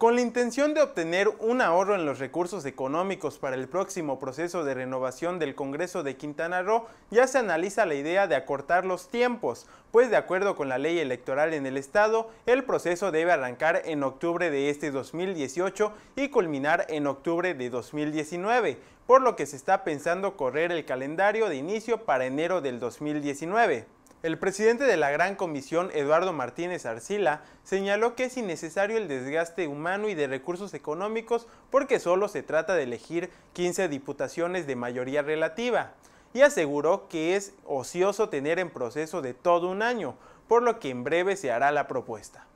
Con la intención de obtener un ahorro en los recursos económicos para el próximo proceso de renovación del Congreso de Quintana Roo, ya se analiza la idea de acortar los tiempos, pues de acuerdo con la ley electoral en el Estado, el proceso debe arrancar en octubre de este 2018 y culminar en octubre de 2019, por lo que se está pensando correr el calendario de inicio para enero del 2019. El presidente de la Gran Comisión, Eduardo Martínez Arcila, señaló que es innecesario el desgaste humano y de recursos económicos porque solo se trata de elegir 15 diputaciones de mayoría relativa y aseguró que es ocioso tener en proceso de todo un año, por lo que en breve se hará la propuesta.